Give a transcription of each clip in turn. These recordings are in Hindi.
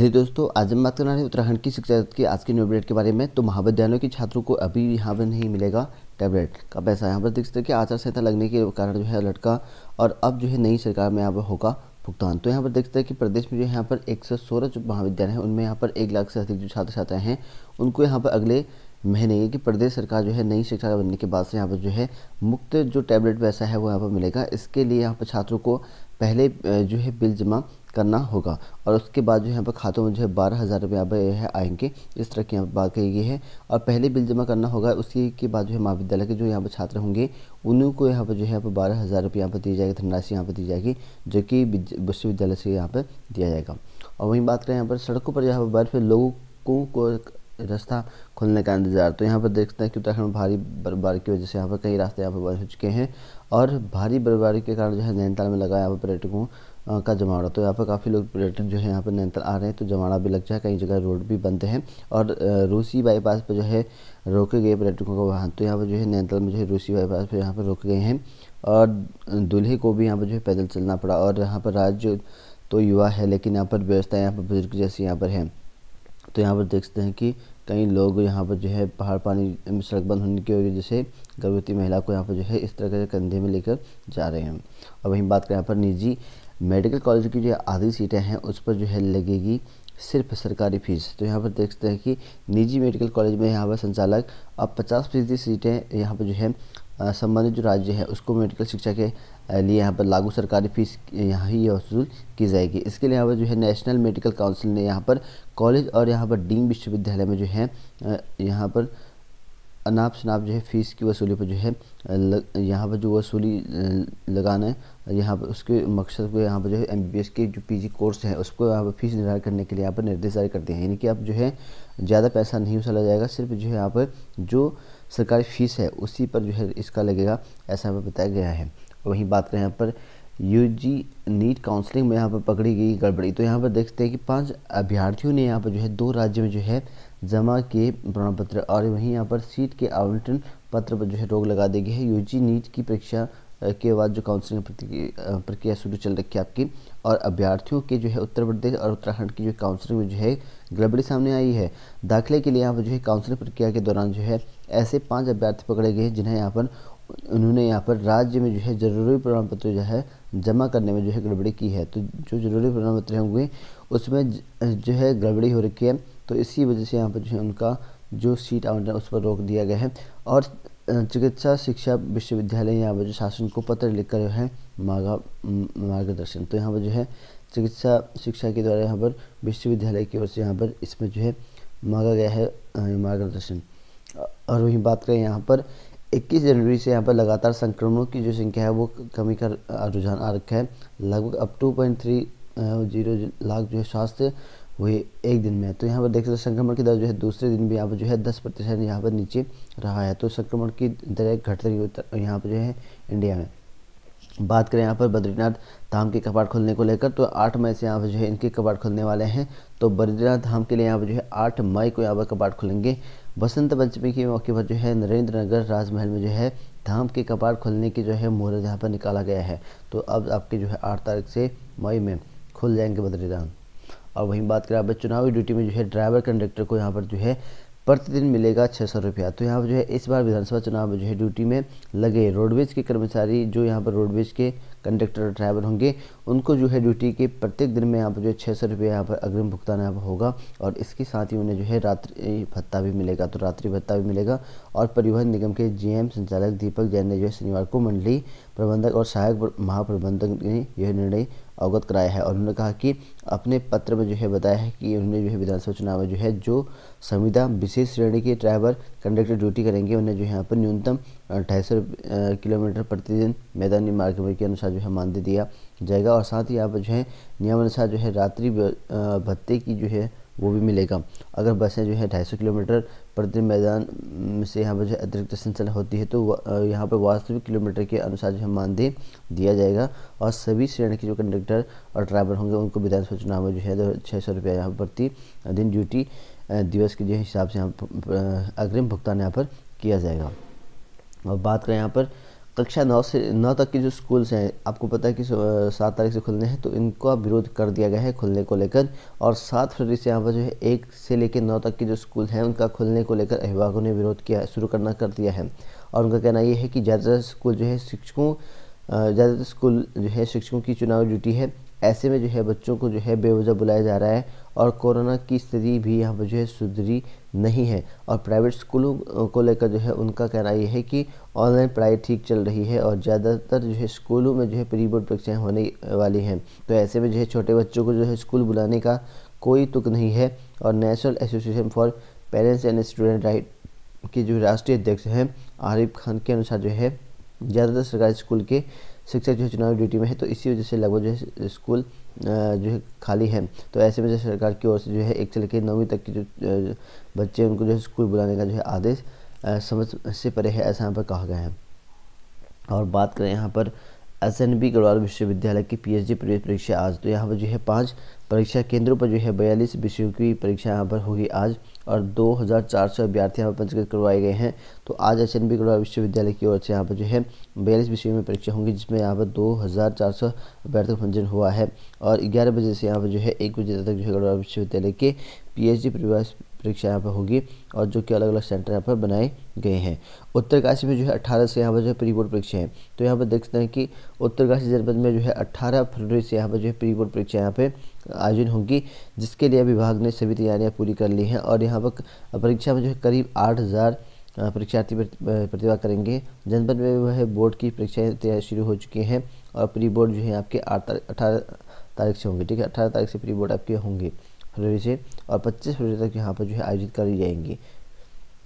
हेलो दोस्तों आज हम बात कर रहे हैं उत्तराखंड की शिक्षा की आज की न्यू अपडेट के बारे में तो महाविद्यालयों के छात्रों को अभी यहाँ पर नहीं मिलेगा टैबलेट का पैसा यहाँ पर देख सकते हैं कि आचार संहिता लगने के कारण जो है लटका और अब जो है नई सरकार में यहाँ पर होगा भुगतान तो यहाँ पर देख सकते हैं कि प्रदेश में जो यहाँ पर एक सौ सोलह जो महाविद्यालय हैं उनमें यहाँ पर एक लाख से अधिक जो छात्र छात्राएं हैं उनको यहाँ पर अगले महीने कि प्रदेश सरकार जो है नई शिक्षा बनने के बाद से यहाँ पर जो है मुफ्त जो टैबलेट पैसा है वो यहाँ पर मिलेगा इसके लिए यहाँ पर छात्रों को पहले जो है बिल जमा करना होगा और उसके बाद जो यहाँ पर खातों में जो है बारह हज़ार रुपये यहाँ पर है आएंगे इस तरह की यहाँ पर बात कही गई है और पहले बिल जमा करना होगा उसी के बाद जो है महाविद्यालय के जो यहाँ पर छात्र होंगे उन्हीं को यहाँ पर जो है यहाँ पर बारह हज़ार रुपये यहाँ पर दी जाएगी धनराशि यहाँ पर दी जाएगी जो कि विश्वविद्यालय से यहाँ पर दिया जाएगा और वहीं बात करें यहाँ पर सड़कों पर यहाँ पर बर्फ लोगों को रास्ता खुलने का इंतजार तो यहाँ पर देखते हैं कि उत्तराखंड में भारी बर्फबारी की वजह से यहाँ पर कई रास्ते यहाँ पर बंद हो चुके हैं और भारी बर्फबारी के कारण जो है नैनीताल में लगा यहाँ पर पर्यटकों का जमावड़ा तो यहाँ पर काफ़ी लोग पर्यटन जो है यहाँ पर नियंत्रण आ रहे हैं तो जमावड़ा भी लग जाए कई जगह रोड भी बंद हैं और रूसी बाईपास पर जो है रोके गए पर्यटकों को वाहन तो यहाँ पर जो है नियंत्रण में जो है रूसी बाईपास पर यहाँ पर रोके गए हैं और दूल्हे को भी यहाँ पर जो है पैदल चलना पड़ा और यहाँ पर राज्य तो युवा है लेकिन यहाँ पर व्यवस्था यहाँ पर बुजुर्ग जैसी यहाँ पर है तो यहाँ पर देखते हैं कि कई लोग यहाँ पर जो है पहाड़ पानी सड़क बंद होने की वजह से गर्भवती महिला को यहाँ पर जो है इस तरह के कंधे में लेकर जा रहे हैं और वहीं बात करें यहाँ पर निजी मेडिकल कॉलेज की जो आधी सीटें हैं उस पर जो है लगेगी सिर्फ सरकारी फ़ीस तो यहाँ पर देखते हैं कि निजी मेडिकल कॉलेज में यहाँ पर संचालक अब पचास फीसदी सीटें यहाँ पर जो है संबंधित जो राज्य है उसको मेडिकल शिक्षा के लिए यहाँ पर लागू सरकारी फीस यहाँ ही वसूल की जाएगी इसके लिए यहाँ पर जो है नेशनल मेडिकल काउंसिल ने यहाँ पर कॉलेज और यहाँ पर डीम विश्वविद्यालय में जो है यहाँ पर अनाप शनाप जो है फ़ीस की वसूली पर जो है लग, यहाँ पर जो वसूली लगाना है यहाँ पर उसके मकसद को यहाँ पर जो है एमबीबीएस के जो पीजी कोर्स है उसको यहाँ पर फीस निर्धारित करने के लिए यहाँ पर निर्देश जारी करते हैं यानी कि आप जो है ज़्यादा पैसा नहीं वसूला जाएगा सिर्फ जो है यहाँ पर जो सरकारी फ़ीस है उसी पर जो है इसका लगेगा ऐसा यहाँ पर बताया गया है वहीं बात करें यहाँ पर यू जी नीट काउंसलिंग में यहाँ पर पकड़ी गई गड़बड़ी तो यहाँ पर देखते हैं कि पाँच अभ्यर्थियों ने यहाँ पर जो है दो राज्य में जो है जमा के प्रमाण पत्र और वहीं यहाँ पर सीट के आवंटन पत्र पर जो है रोक लगा दी गई है यू जी नीट की परीक्षा के बाद जो काउंसलिंग प्रक्रिया शुरू चल रखी है आपकी और अभ्यर्थियों के जो है उत्तर प्रदेश और उत्तराखंड की जो काउंसलिंग में जो है गड़बड़ी सामने आई है दाखिले के लिए यहाँ पर जो है काउंसलिंग प्रक्रिया के दौरान जो है ऐसे पाँच अभ्यर्थी पकड़े गए जिन्हें यहाँ पर उन्होंने यहाँ पर राज्य में जो है जरूरी प्रमाण पत्र जो है जमा करने में जो है गड़बड़ी की है तो जो जरूरी प्रमाण पत्र होंगे उसमें जो है गड़बड़ी हो रखी है तो इसी वजह से यहाँ पर जो है उनका जो सीट आवंटन उस पर रोक दिया गया है और चिकित्सा शिक्षा विश्वविद्यालय यहाँ पर जो शासन को पत्र लिखकर जो है मांगा मार्गदर्शन तो यहाँ पर जो है चिकित्सा शिक्षा के द्वारा यहाँ पर विश्वविद्यालय की ओर से यहाँ पर इसमें जो है मांगा गया है मार्गदर्शन और वहीं बात करें यहाँ पर 21 जनवरी से यहाँ पर लगातार संक्रमणों की जो संख्या है वो कमी का रुझान आ रखा है लगभग अब two point three zero lakh जो है स्वास्थ्य वही एक दिन में है तो यहाँ पर देख सकते तो हैं संक्रमण की दर जो है दूसरे दिन भी यहाँ पर जो है दस प्रतिशत यहाँ पर नीचे रहा है तो संक्रमण की दर घट रही है यहाँ पर जो है इंडिया में बात करें यहाँ पर बद्रीनाथ धाम के कपाट खोलने को लेकर तो आठ मई से यहाँ पर जो है इनके कपाट खुलने वाले हैं तो बद्रीनाथ धाम के लिए यहाँ पर जो है आठ मई को यहाँ पर कपाट खुलेंगे बसंत पंचमी के मौके पर जो है नरेंद्र नगर राजमहल में जो है धाम के कपाट खोलने की जो है मुहूर्त यहाँ पर निकाला गया है तो अब आपके जो है आठ तारीख से मई में खुल जाएंगे बद्रीनाथ और वहीं बात करें आप चुनावी ड्यूटी में जो है ड्राइवर कंडक्टर को यहाँ पर जो है प्रतिदिन मिलेगा छः सौ रुपया तो यहाँ पर जो है इस बार विधानसभा चुनाव में जो है ड्यूटी में लगे रोडवेज के कर्मचारी जो यहाँ पर रोडवेज के कंडक्टर और ड्राइवर होंगे उनको जो है ड्यूटी के प्रत्येक दिन में यहाँ पर जो है छः सौ रुपया यहाँ पर अग्रिम भुगतान यहाँ पर होगा और इसके साथ ही उन्हें जो है रात्रि भत्ता भी मिलेगा तो रात्रि भत्ता भी मिलेगा और परिवहन निगम के जी संचालक दीपक जैन ने जो है शनिवार को मंडली प्रबंधक और सहायक महाप्रबंधक ने यह निर्णय अवगत कराया है और उन्होंने कहा कि अपने पत्र में जो है बताया है कि उन्होंने जो है विधानसभा चुनाव में जो है जो संविदा विशेष श्रेणी के ड्राइवर कंडक्टर ड्यूटी करेंगे उन्हें जो है यहाँ पर न्यूनतम ढाई सौ किलोमीटर प्रतिदिन मैदानी मार्ग के अनुसार जो है मानदेय दिया जाएगा और साथ ही यहाँ पर जो है नियमानुसार जो है रात्रि भत्ते की जो है वो भी मिलेगा अगर बसें जो है ढाई सौ किलोमीटर प्रति मैदान से यहाँ पर जो अतिरिक्त संचालन होती है तो यहाँ पर वास्तविक किलोमीटर के अनुसार जो है मानदेय दिया जाएगा और सभी श्रेणी के जो कंडक्टर और ड्राइवर होंगे उनको विधानसभा चुनाव में जो है छः सौ रुपया यहाँ प्रति दिन ड्यूटी दिवस के जो हिसाब से यहाँ अग्रिम भुगतान यहाँ पर किया जाएगा और बात करें यहाँ पर कक्षा नौ से नौ तक के जो स्कूल्स हैं आपको पता है कि सात तारीख से खुलने हैं तो इनका विरोध कर दिया गया है खुलने को लेकर और सात फरवरी से यहाँ पर जो है एक से लेकर नौ तक के जो स्कूल हैं उनका खुलने को लेकर अभिभावकों ने विरोध किया शुरू करना कर दिया है और उनका कहना यह है कि ज़्यादातर स्कूल जो है शिक्षकों ज़्यादातर स्कूल जो है शिक्षकों की चुनाव ड्यूटी है ऐसे में जो है बच्चों को जो है बेवजह बुलाया जा रहा है और कोरोना की स्थिति भी यहाँ पर जो है सुधरी नहीं है और प्राइवेट स्कूलों को लेकर जो है उनका कहना यह है कि ऑनलाइन पढ़ाई ठीक चल रही है और ज़्यादातर जो है स्कूलों में जो है प्री बोर्ड परीक्षाएँ होने वाली हैं तो ऐसे में जो है छोटे बच्चों को जो है स्कूल बुलाने का कोई तुक नहीं है और national association for parents and student right के जो राष्ट्रीय अध्यक्ष हैं आरिफ खान के अनुसार जो है ज़्यादातर सरकारी स्कूल के शिक्षक जो है चुनावी ड्यूटी में है तो इसी वजह से लगभग जो है स्कूल जो है खाली है तो ऐसे में जो सरकार की ओर से जो है एक से लेकर नौवीं तक के जो बच्चे उनको जो है स्कूल बुलाने का जो है आदेश समझ से परे है ऐसा यहाँ पर कहा गया है और बात करें यहाँ पर एस एन बी गढ़वाल विश्वविद्यालय की पीएचडी प्रवेश परीक्षा आज तो यहाँ पर जो है पाँच परीक्षा केंद्रों पर जो है बयालीस विषयों की परीक्षा यहाँ पर होगी आज और दो हज़ार चार सौ अभ्यर्थी यहाँ पर पंजीकृत करवाए गए हैं तो आज एस एन बी गढ़वाल विश्वविद्यालय की ओर से यहाँ पर जो है बयालीस विषयों में परीक्षा होंगी जिसमें यहाँ पर दो हज़ार चार सौ अभ्यर्थियों का पंजीयन हुआ है और ग्यारह बजे से यहाँ पर जो है एक बजे तक जो है गढ़वाल विश्वविद्यालय के पी एच डी प्रवेश परीक्षा यहाँ पर होगी और जो कि अलग अलग सेंटर यहाँ पर बनाए गए हैं उत्तरकाशी में जो है अठारह से यहाँ पर जो है प्री बोर्ड परीक्षा है तो यहाँ पर देखते हैं कि उत्तरकाशी जनपद में जो है अट्ठारह फरवरी से यहाँ पर जो है प्री बोर्ड परीक्षा यहाँ पर आयोजन होगी जिसके लिए विभाग ने सभी तैयारियाँ पूरी कर ली हैं और यहाँ पर परीक्षा में जो है करीब आठ हज़ार परीक्षार्थी प्रतिभा करेंगे जनपद में वह बोर्ड की परीक्षाएँ तैयारी शुरू हो चुकी हैं और प्री बोर्ड जो है आपके आठ तारीख अठारह तारीख से होंगे ठीक है अठारह तारीख से प्री बोर्ड आपके होंगे फरवरी से और 25 फरवरी तक यहाँ पर जो है आयोजित करी जाएंगी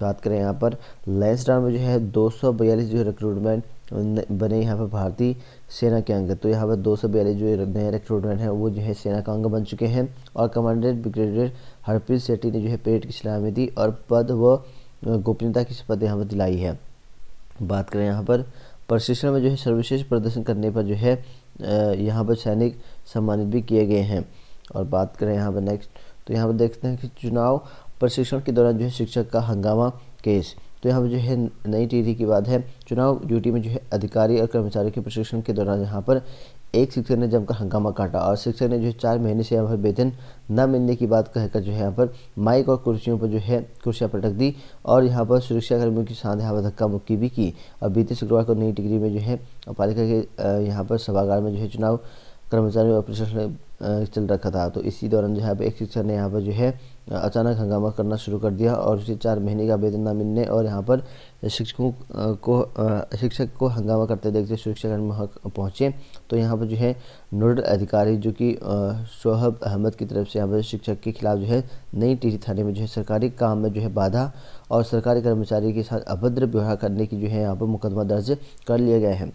बात करें यहाँ पर लाइन्स डाउन में जो है दो जो है रिक्रूटमेंट बने यहाँ पर भारतीय सेना के अंग तो यहाँ पर दो सौ बयालीस जो नए रिक्रूटमेंट हैं वो जो है सेना का अंग बन चुके हैं और कमांडेंट ब्रिगेडियर हरप्रीत सेठी ने जो है पेट की सलामी दी और पद व गोपनीयता की शपथ यहाँ पर दिलाई है बात करें यहाँ पर प्रशिक्षण में जो है सर्वश्रेष्ठ प्रदर्शन करने पर जो है यहाँ पर सैनिक सम्मानित भी किए गए हैं और बात करें यहाँ पर नेक्स्ट तो यहाँ पर देखते हैं कि चुनाव प्रशिक्षण के दौरान जो है शिक्षक का हंगामा केस तो यहाँ पर जो है नई टिहरी की बात है चुनाव ड्यूटी में जो है अधिकारी और कर्मचारियों के प्रशिक्षण के दौरान यहाँ पर एक शिक्षक ने जमकर हंगामा काटा और शिक्षक ने जो है चार महीने से यहाँ पर वेतन न मिलने की बात कहकर जो है यहाँ पर माइक और कुर्सियों पर जो है कुर्सियाँ पटक दी और यहाँ पर सुरक्षाकर्मियों के साथ यहाँ पर धक्का मुक्की भी की और बीते शुक्रवार को नई डिग्री में जो है पालिका के यहाँ पर सभागार में जो है चुनाव कर्मचारियों और प्रशिक्षण चल रखा था तो इसी दौरान जो है एक शिक्षक ने यहाँ पर जो है अचानक हंगामा करना शुरू कर दिया और उसे चार महीने का वेतन न मिलने और यहाँ पर शिक्षकों को शिक्षक को हंगामा करते देखते शिक्षक पहुँचे तो यहाँ पर जो है नोडल अधिकारी जो कि शोहब अहमद की तरफ से यहाँ पर शिक्षक के खिलाफ जो है नई टीरी थाने में जो है सरकारी काम में जो है बाधा और सरकारी कर्मचारी के साथ अभद्र व्यवहार करने की जो है यहाँ पर मुकदमा दर्ज कर लिया गया है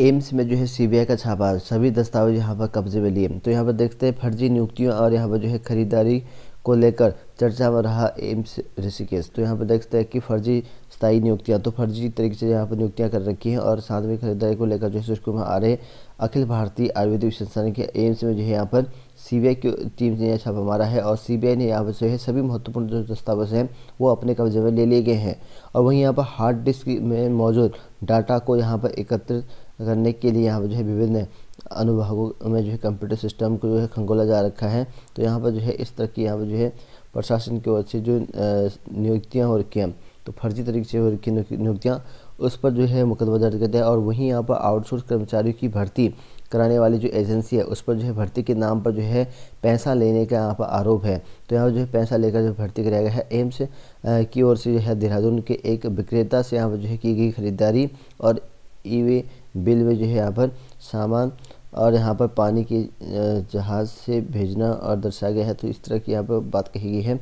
एम्स में जो है सीबीआई का छापा सभी दस्तावेज यहाँ पर कब्जे में लिए तो यहाँ पर देखते हैं फर्जी नियुक्तियों और यहाँ पर जो है खरीदारी को लेकर चर्चा में रहा एम्स ऋषिकेश तो यहाँ पर देखते हैं कि फर्जी स्थायी नियुक्तियाँ तो फर्जी तरीके से यहाँ पर नियुक्तियाँ कर रखी हैं और साथ में खरीदारी को लेकर जो है सुरेश कुमार आर्य अखिल भारतीय आयुर्वेदिक संस्थान के एम्स में जो है यहाँ पर सीबीआई की टीम ने यह छापा मारा है और सीबीआई ने यहाँ पर जो है सभी महत्वपूर्ण जो दस्तावेज हैं वो अपने कब्जे में ले लिए गए हैं और वहीं यहाँ पर हार्ड डिस्क में मौजूद डाटा को यहाँ पर एकत्रित करने के लिए यहाँ पर जो है विभिन्न अनुभागों में जो है कंप्यूटर सिस्टम को जो है खंगोला जा रखा है तो यहाँ पर जो है इस तरह की यहाँ पर जो है प्रशासन की ओर से जो नियुक्तियाँ हो रखी हैं तो फर्जी तरीके से हो रखी नियुक्तियाँ उस पर जो है मुकदमा दर्ज करते हैं और वहीं यहाँ पर आउटसोर्स कर्मचारियों की भर्ती कराने वाली जो एजेंसी है उस पर जो है भर्ती के नाम पर जो है पैसा लेने का यहाँ पर आरोप है तो यहाँ पर जो है पैसा लेकर जो भर्ती कराया गया है एम्स की ओर से जो है देहरादून के एक विक्रेता से यहाँ पर जो है की गई खरीदारी और ई बिल में जो है यहाँ पर सामान और यहाँ पर पानी के जहाज़ से भेजना और दर्शाया गया है तो इस तरह की यहाँ पर बात कही गई है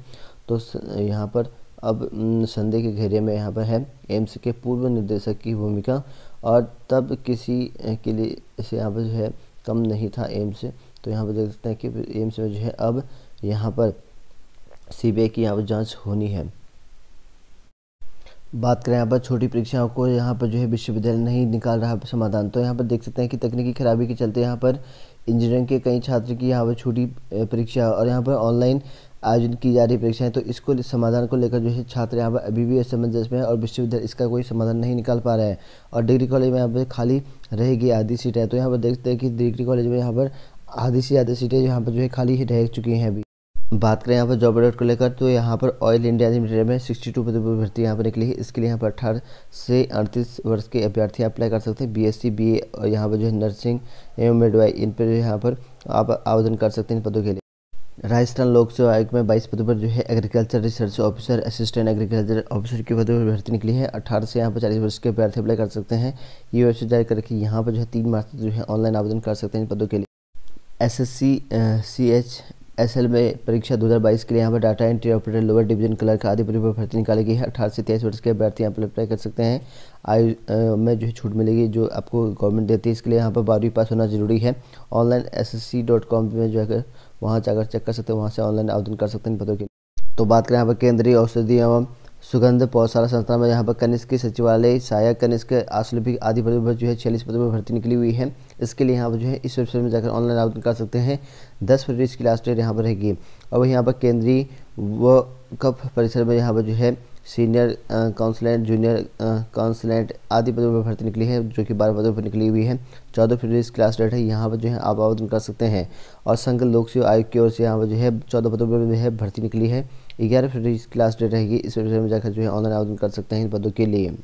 तो यहाँ पर अब संदेह के घेरे में यहाँ पर है एम्स के पूर्व निर्देशक की भूमिका और तब किसी के लिए इसे यहाँ पर जो है कम नहीं था एम्स तो यहाँ पर देख सकते हैं कि एम्स में जो है अब यहाँ पर आई की यहाँ पर जाँच होनी है बात करें यहाँ पर छोटी परीक्षाओं को यहाँ पर जो है विश्वविद्यालय नहीं निकाल रहा समाधान तो यहाँ पर देख सकते हैं कि तकनीकी खराबी के चलते यहाँ पर इंजीनियरिंग के कई छात्र की यहाँ पर छोटी परीक्षा और यहाँ पर ऑनलाइन आयोजन की जा रही परीक्षाएं तो इसको समाधान को लेकर जो है छात्र यहाँ पर अभी भी असमंजस में है और विश्वविद्यालय इसका कोई समाधान नहीं निकाल पा रहा है और डिग्री कॉलेज में यहाँ पर खाली रहेगी आधी सीटें तो यहाँ पर देखते हैं कि डिग्री कॉलेज में यहाँ पर आधी से आधी सीटें यहाँ पर जो है खाली ही रह चुकी हैं अभी बात करें यहाँ पर जॉब अलर्ट को लेकर तो यहाँ पर ऑयल इंडिया लिमिटेड में सिक्सटी टू पद पर भर्ती यहाँ पर निकली है इसके लिए यहाँ पर अठारह से अड़तीस वर्ष के अभ्यर्थी अप्लाई कर सकते हैं B S C B A और यहाँ पर जो है नर्सिंग एवं मिडवाई इन पर यहाँ पर आप आवेदन कर सकते हैं इन पदों के लिए राजस्थान लोक सेवा आयोग में 22 पदों पर जो है agriculture research officer assistant agriculture officer के पदों पर भर्ती निकली है 18 से यहाँ पर चालीस वर्ष के अभ्यर्थी अप्लाई कर सकते हैं ये वेबसाइट जारी करके यहाँ पर जो है तीन मार्च तक जो है ऑनलाइन आवेदन कर सकते हैं इन पदों के लिए S S C C H S में परीक्षा 2022 के लिए यहाँ पर data entry operator lower division clerk आदि पर भर्ती निकाली गई है अठारह से तेईस वर्ष के अभ्यर्थी यहाँ पर अप्लाई कर सकते हैं आयु में जो है छूट मिलेगी जो आपको गवर्नमेंट देती है इसके लिए यहाँ पर बारहवीं पास होना जरूरी है ऑनलाइन एस एस में जो है वहाँ जाकर चेक कर सकते हैं वहाँ से ऑनलाइन आवेदन कर सकते हैं पदों के तो बात करें यहाँ पर केंद्रीय औषधि एवं सुगंध पौशाला संस्थान में यहाँ पर कनिष्क सचिवालय सहायक कनिष्क आशुलिपिक आदि पदों पर जो है छियालीस पदों पर भर्ती निकली हुई है इसके लिए यहाँ पर जो है इस वेबसाइट में जाकर ऑनलाइन आवेदन कर सकते हैं दस फरवरी इसकी लास्ट डेट यहाँ पर रहेगी और वह यहाँ पर केंद्रीय व कप परिसर में यहाँ पर जो है सीनियर काउंसलेंट जूनियर काउंसलेंट आदि पदों पर भर्ती निकली है जो कि बारह पदों पर निकली हुई है चौदह फरवरी इसकी लास्ट डेट है यहाँ पर जो है आप आवेदन कर सकते हैं और संघ लोक सेवा आयोग की ओर से यहाँ पर जो है चौदह पदों पर जो है भर्ती निकली है ग्यारह फरवरी क्लास डेट रहेगी इस वेबसाइट में जाकर जो है ऑनलाइन आवेदन कर सकते हैं इन पदों के लिए